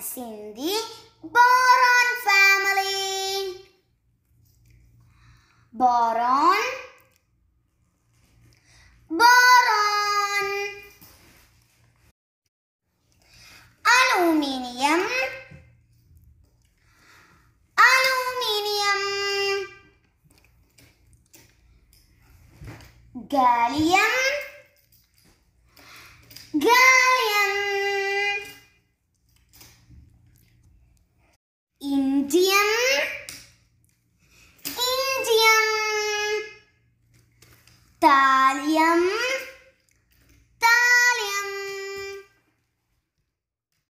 Cindy Boron family. Boron, boron, aluminium, aluminium, gallium. Indian Indian Talium